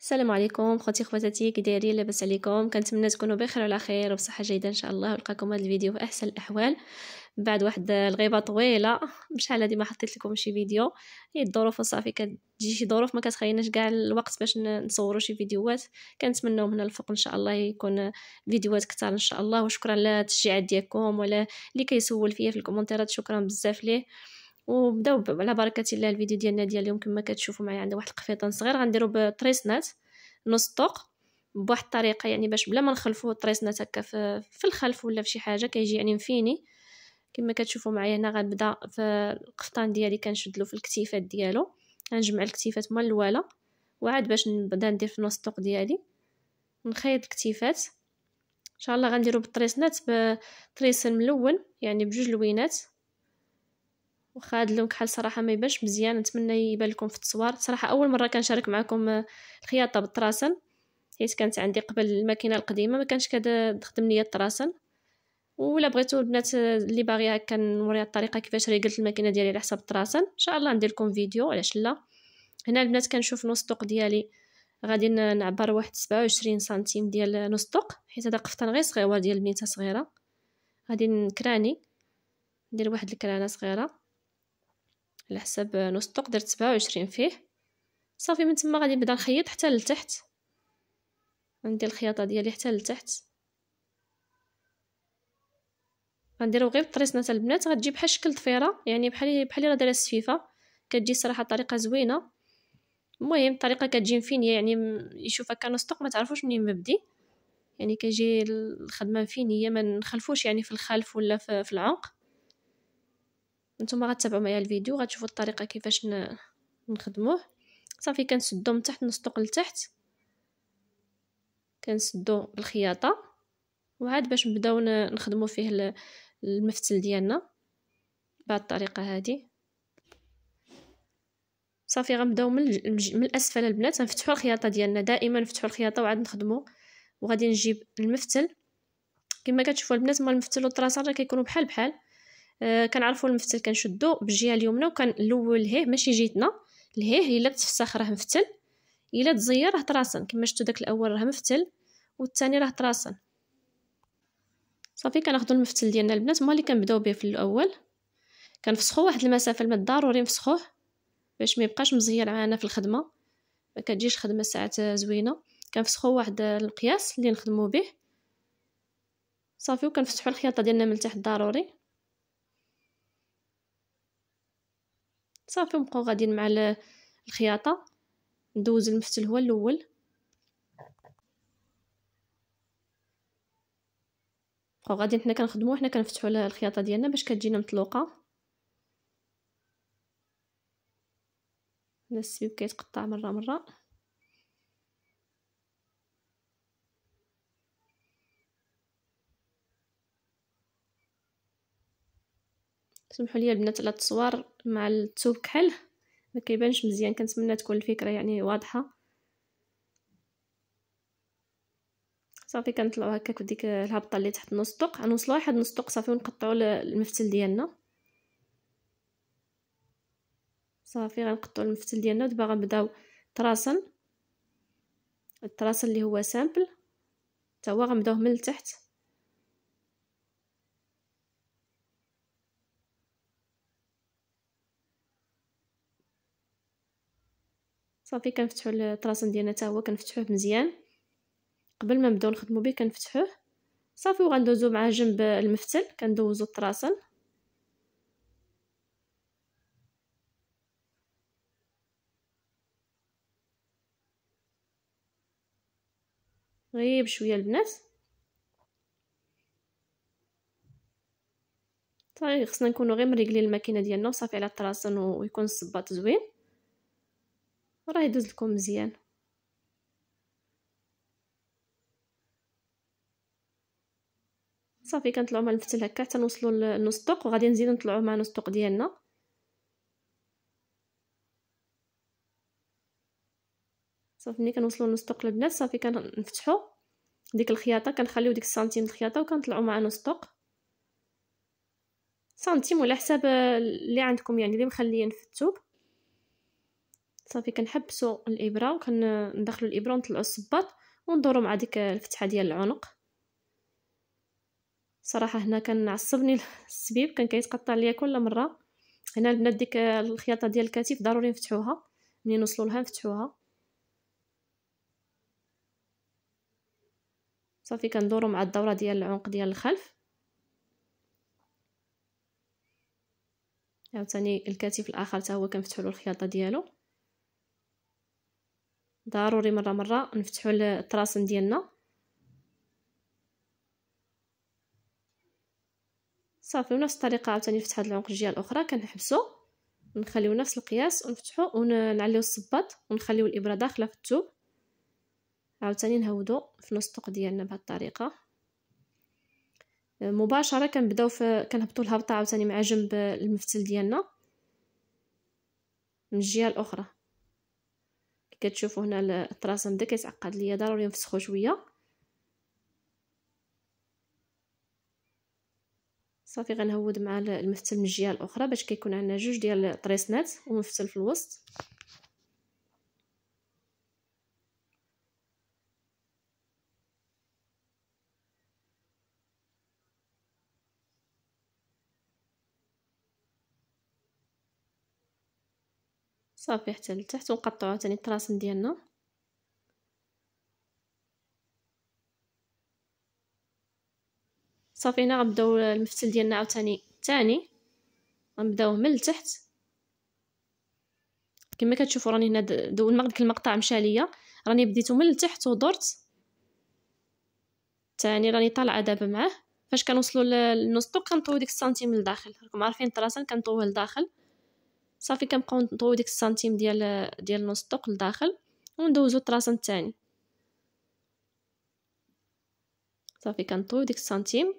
السلام عليكم خوتي خواتاتي كي دايرين لاباس عليكم كنتمنى تكونوا بخير وعلى خير وبصحه جيده ان شاء الله ولقاكم هذا الفيديو في احسن الاحوال بعد واحد الغيبه طويله بشحال هذه ما حطيت لكم شي فيديو هي الظروف وصافي كتجي شي ظروف ما كتخليناش كاع الوقت باش نصوروا شي فيديوهات كنتمنوا من الفوق ان شاء الله يكون فيديوهات كثار ان شاء الله وشكرا على التشجيعات ديالكم ولا اللي كيسول فيا في الكومنتات شكرا بزاف ليه وبداو على بركه الله الفيديو ديالنا ديال اليوم كما كتشوفوا معايا عندي واحد القفيطان صغير غنديرو بطريسنات نص طوق بواحد الطريقه يعني باش بلا ما نخلفوه الطريسنات هكا في, في الخلف ولا في شي حاجه كيجي يعني مفيني كما كتشوفوا معايا هنا غنبدا في القفطان ديالي كنشدلو في الكتيفات ديالو غنجمع الكتيفات من الوالا وعاد باش نبدا ندير في نص الطوق ديالي نخيط الكتيفات ان شاء الله غنديرو بالطريسنات بطريسن ملون يعني بجوج لوينات واخا هاد اللون كحل صراحه ما يبانش مزيان نتمنى يبان لكم في التصوير صراحه اول مره كنشارك معكم آه، الخياطه بالطراسن حيت كانت عندي قبل الماكينه القديمه ما كانش كتخدم ليا الطراسن ولا بغيتو البنات اللي باغيه كنوريها نوريها الطريقه كيفاش ريقلت الماكينه ديالي على حساب الطراسن ان شاء الله ندير لكم فيديو علاش لا هنا البنات كنشوف نص طوق ديالي غادي نعبر واحد 27 سنتيم ديال نص طوق حيت هذا قفطان غير صغيور ديال بنيته صغيره غادي نكراني ندير واحد الكرانه صغيره على حساب نص الطوق درت سبعة وعشرين فيه صافي من تما غادي نبدا نخيط حتى لتحت غندير الخياطه ديالي حتى لتحت غنديرو غير بالطريسنه تاع البنات غتجي بحال شكل طفيره يعني بحال بحال راه دايره السفيفه كتجي صراحه طريقه زوينه المهم الطريقه كتجي فينيه يعني يشوفها الطوق ما تعرفوش منين مبدي يعني كيجي الخدمه فينيه ما نخلفوش يعني في الخلف ولا في, في العمق نتوما غتتابعوا معايا الفيديو غتشوفوا الطريقه كيفاش نخدموه صافي كنسدو من تحت نسطق لتحت كنسدو بالخياطه وعاد باش نبداو نخدمو فيه المفتل ديالنا بهاد الطريقه هادي صافي غنبداو من, من الاسفل البنات نفتحوا الخياطه ديالنا دائما نفتحوا الخياطه وعاد نخدمو وغادي نجيب المفتل كما كتشوفوا البنات ما المفتل والطراسه راه كيكونوا بحال بحال آه كنعرفوا المفتل كنشدو بالجهه اليمنى الاول لهيه ماشي جيتنا لهيه الا تفسخ راه مفتل الا تزير راه طراسن كما شفتوا داك الاول راه مفتل والثاني راه طراسن صافي كناخذوا المفتل ديالنا البنات هما اللي كنبداو به في الاول كنفسخوه واحد المسافه من ضروري نفسخوه باش ما يبقاش مزير معانا في الخدمه ما كتجيش خدمه ساعات زوينه كنفسخوه واحد القياس اللي نخدمو به صافي وكنفتحوا الخياطه ديالنا من تحت ضروري صافي نبقاو غاديين مع الخياطه ندوز المفتل هو الاول بقاو غاديين حنا كنخدمو حنا كنفتحو الخياطه ديالنا باش كتجينا مطلوقه هنا السبيب كيتقطع مره مره سمحوا لي البنات على التصوير مع التوب كحل ما كيبانش مزيان كنتمنى تكون الفكره يعني واضحه صافي كنطلعو هكاك بديك الهبطه اللي تحت نص الطوق غنوصلو واحد نص الطوق صافي ونقطعو المفتل ديالنا صافي غنقطعو المفتل ديالنا دابا غنبداو طراسن الطراس اللي هو سامبل تا هو غنبداوه من التحت صافي كنفتحو الطراسم ديالنا حتى هو كنفتحوه مزيان قبل ما نبداو نخدمو به كنفتحوه صافي وغندوزو مع جنب المفتل كندوزو الطراسم غيب شويه البنات صافي طيب، خصنا نكونو غير مريقلين الماكينه ديالنا وصافي على الطراسن ويكون الصباط زوين راه يدوز لكم مزيان صافي كنطلعو مع الفتل هكا حتى لنص الطوق وغادي نزيدو نطلعوا مع الطوق ديالنا صافي ملي كنوصلو الطوق البنات صافي كنفتحوا ديك الخياطه كنخليو ديك السنتيم الخياطه وكنطلعو مع الطوق سنتيم ولا حساب اللي عندكم يعني اللي مخليين في الثوب صافي كنحبسو الابره وكندخلو الابره ونطلعو الصباط وندورو مع ديك الفتحه ديال العنق صراحه هنا كنعصبني السبيب كان كيتقطع ليا كل مره هنا البنات ديك الخياطه ديال الكتف ضروري نفتحوها منين نوصلوا لها نفتحوها صافي كندورو مع الدوره ديال العنق ديال الخلف عاوتاني الكتف الاخر حتى هو كنفتحوا له الخياطه ديالو ضروري مره مره نفتحوا الطراسم ديالنا صافي ونفس الطريقه عاوتاني نفتح هاد الجهه الاخرى كنحبسو نخليو نفس القياس ونفتحو ونعليو الصباط ونخليو الابره داخله في الثوب عاوتاني نهودو في نص الطوق ديالنا بهاد الطريقه مباشره كنبداو في كنهبطوا الهبطه عاوتاني مع جنب المفتل ديالنا من الجهه الاخرى كتشوفوا هنا الطراسم بدا كيتعقد ليا ضروري نفسخو شويه صافي غنهود مع المفتل من الجهه الاخرى باش كيكون عندنا جوج ديال الطريسنات ومفتل في الوسط صافي حتى لتحت ونقطعو تاني الطراسم ديالنا صافي هنا غنبداو المفتل ديالنا عاوتاني تاني غنبداوه من التحت كما كتشوفوا راني هنا دو داك المقطع مشى ليا راني بديتو من التحت ودرت تاني راني طالعه دابا معاه فاش كنوصلوا للنص طوق كنطوي ديك السنتيم لداخل راكم عارفين الطراسم كنطويه لداخل صافي كنبقاو نطويو ديك السنتيم ديال ديال نص الطوق لداخل وندوزو الطراسن الثاني صافي كنطويو ديك السنتيم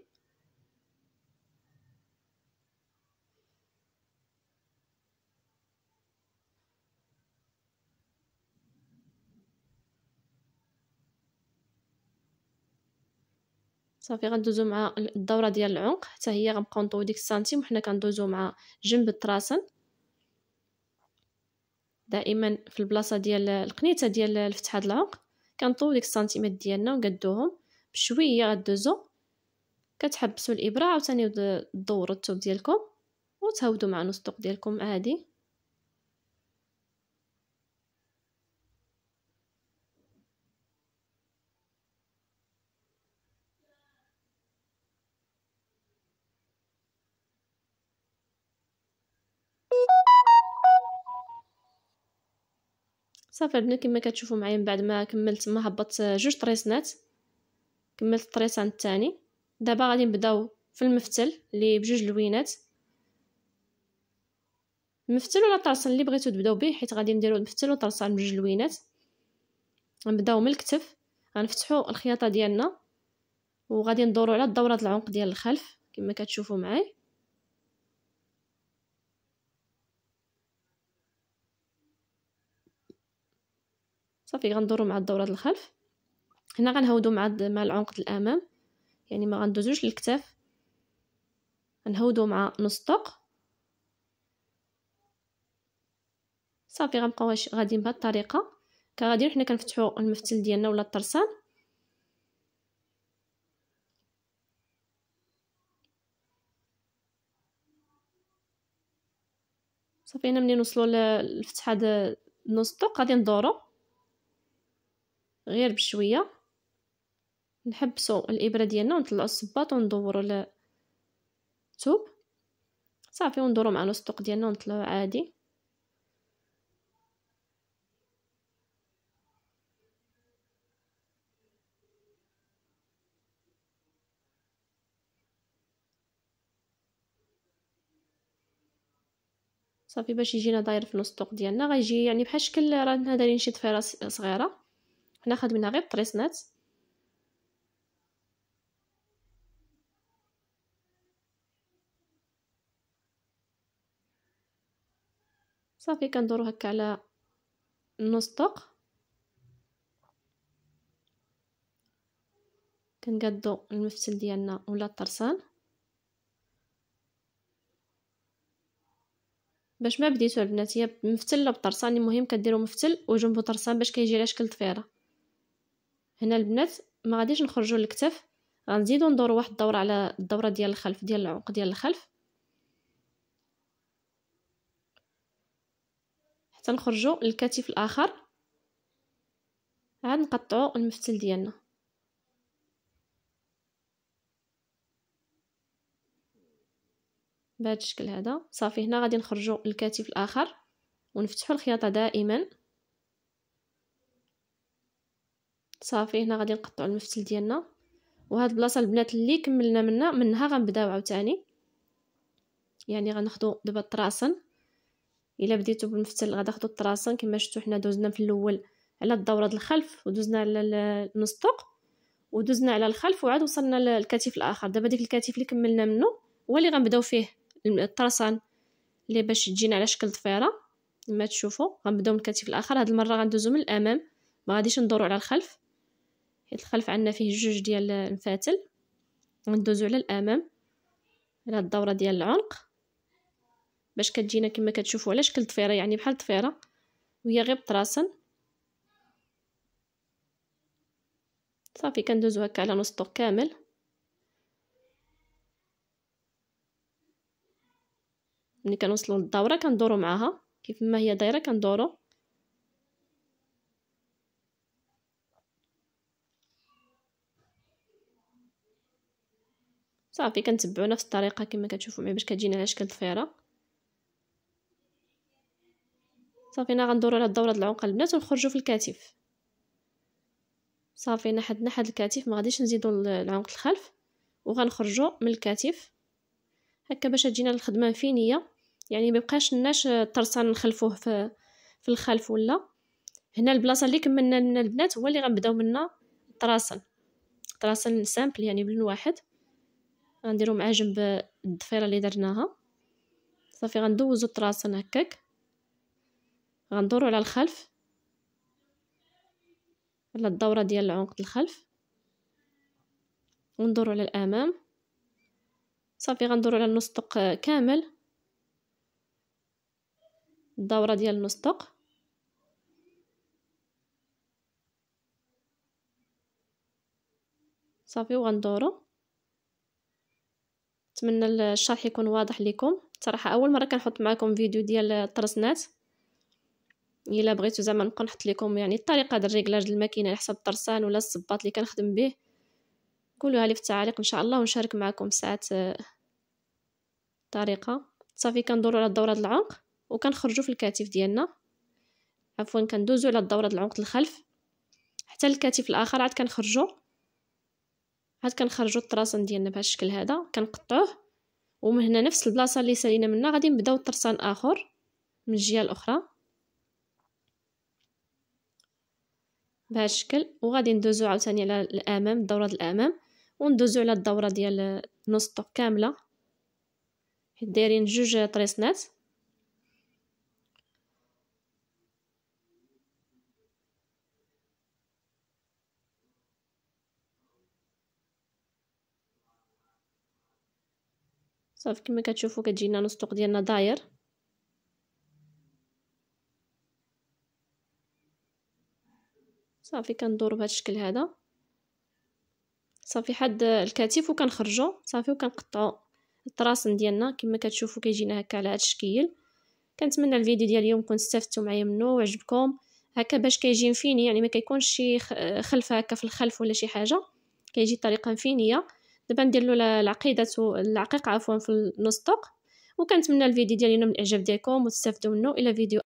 صافي غندوزو مع الدوره ديال العنق حتى هي غنبقاو نطويو ديك السنتيم وحنا كندوزو مع جنب الطراسن دائما في البلاصه ديال القنيته ديال الفتحه ديال العنق كنطويو ديك السنتيمات ديالنا وقدوهم بشويه غدوزو كتحبسوا الابره عاوتاني دوروا الثوب ديالكم وتهودوا مع نص ديالكم عادي صافي البنات كما كتشوفوا معايا من بعد ما كملت ما هبطت جوج طريسنات كملت الطريسان الثاني دابا غادي نبداو في المفتل اللي بجوج لوينات المفتل ولا الطرسان اللي بغيتو تبداو به حيت غادي نديرو المفتل وطرسان بجوج لوينات غنبداو من الكتف غنفتحو الخياطه ديالنا وغادي ندورو على الدوره ديال العنق ديال الخلف كما كتشوفوا معايا صافي غندورو مع الدوره الخلف هنا غنهودو مع مع العنق الامام يعني ما غندوزوش للكتاف غنهودو مع نص طوق صافي غنبقاو غاديين بهاد الطريقه كغاديين حنا كنفتحو المفتل ديالنا ولا الطرسان صافي هنا منين نوصلو للفتحه د نص الطوق غادي ندورو غير بشويه نحبسو الابره ديالنا ونطلعو الصباط وندورو الثوب صافي وندورو مع الوسطوق ديالنا ونطلعو عادي صافي باش يجينا داير في الوسطوق ديالنا غيجي يعني بحال شكل رانا دايرين شي ضفيره صغيره حنا خدمنا غير طريسنات صافي كندورو هكا على نص طق كنقادو المفتل ديالنا ولا الطرسان باش ما بديتو البنات هي بمفتل لا بطرسان المهم كديرو مفتل وجنبو طرسان باش كيجي على شكل طفيره هنا البنات ما غاديش نخرجوا الكتف غنزيدو ندورو واحد الدوره على الدوره ديال الخلف ديال العنق ديال الخلف حتى نخرجوا الكتف الاخر عاد نقطعوا المفتل ديالنا بهذا الشكل هذا صافي هنا غادي نخرجوا الكتف الاخر ونفتحوا الخياطه دائما صافي هنا غادي نقطعوا المفتل ديالنا وهاد البلاصه البنات اللي كملنا منها منها غنبداو عاوتاني يعني غناخذوا دابا الطراسن الا بديتو بالمفتل غتاخدو الطراسن كما شفتوا حنا دوزنا في الاول على الدوره د الخلف ودوزنا على المسطوق ودوزنا على الخلف وعاد وصلنا للكتف الاخر دابا ديك الكتف اللي كملنا منه هو اللي غنبداو فيه الطرسان اللي باش تجينا على شكل طفيره كما تشوفوا غنبداو من الكتف الاخر هاد المره غندوزو من الامام ما غاديش ندورو على الخلف حيت الخلف عندنا فيه جوج ديال المفاتل وندوزو على الامام على الدوره ديال العنق باش كتجينا كما كتشوفوا على شكل طفيره يعني بحال طفيره وهي غير طراسن صافي كندوزو هكا على نص الطوق كامل ملي كنوصلوا للدوره كندورو معاها كيف ما هي دايره كندورو صافي كنتبعو نفس الطريقه كما كتشوفوا معايا باش كتجينا على شكل ضفيره صافي انا غندور على الدوره ديال العنق البنات ونخرجوا في الكتف صافي نحدنا حد الكتف ما غاديش نزيدو العنق الخلف وغنخرجوا من الكتف هكا باش تجينا الخدمه فينيه يعني ما بقاش لناش الطرسان نخلفوه في في الخلف ولا هنا البلاصه اللي كملنا لنا البنات هو اللي غنبداو منها الطراسن طراسن سامبل يعني بلون واحد غنديرو مع جنب الضفيره اللي درناها صافي غندوزو الطراسن هكاك غندورو على الخلف على الدوره ديال العنق الخلف وندورو على الامام صافي غندورو على النص كامل الدوره ديال النص صافي وغندورو نتمنى الشرح يكون واضح لكم صراحه اول مره كنحط معكم فيديو ديال الطرسنات الا بغيتو زعما نبقى نحط لكم يعني الطريقه ديال ريكلاج الماكينه على حسب الطرسان ولا الصباط اللي كنخدم به قولوها لي في التعاليق ان شاء الله ونشارك معكم ساعات الطريقه آه، صافي كندورو على دوره العنق وكنخرجو في الكتف ديالنا عفوا كندوزو على دوره العنق الخلف حتى الكتف الاخر عاد كنخرجو عاد كنخرجوا الطراسان ديالنا بهذا الشكل هذا كنقطعوه ومن هنا نفس البلاصه اللي سالينا منها غادي نبداو الطرسان اخر من الجهه الاخرى بهذا الشكل وغادي ندوزو عاوتاني على الامام الدوره ديال الامام وندوزو على الدوره ديال نص الطوق كامله حيت دايرين جوج طريسنات صافي كما كتشوفوا كتجينا النسطوق ديالنا داير صافي كندورو بهذا الشكل هذا صافي حد الكتف وكنخرجو صافي وكنقطعو الطراسن ديالنا كما كتشوفوا كيجينا هكا على هذا الشكل كنتمنى الفيديو ديال اليوم تكون استفدتوا معايا منه وعجبكم هكا باش كيجي فيني يعني ما كيكونش شي خلفه هكا في الخلف ولا شي حاجه كيجي طريقه فينيه دابا ندير له العقيده العقيقه عفوا في النص وكنتمنى الفيديو ديالنا من الاعجاب ديالكم وتستافدوا منه الى فيديو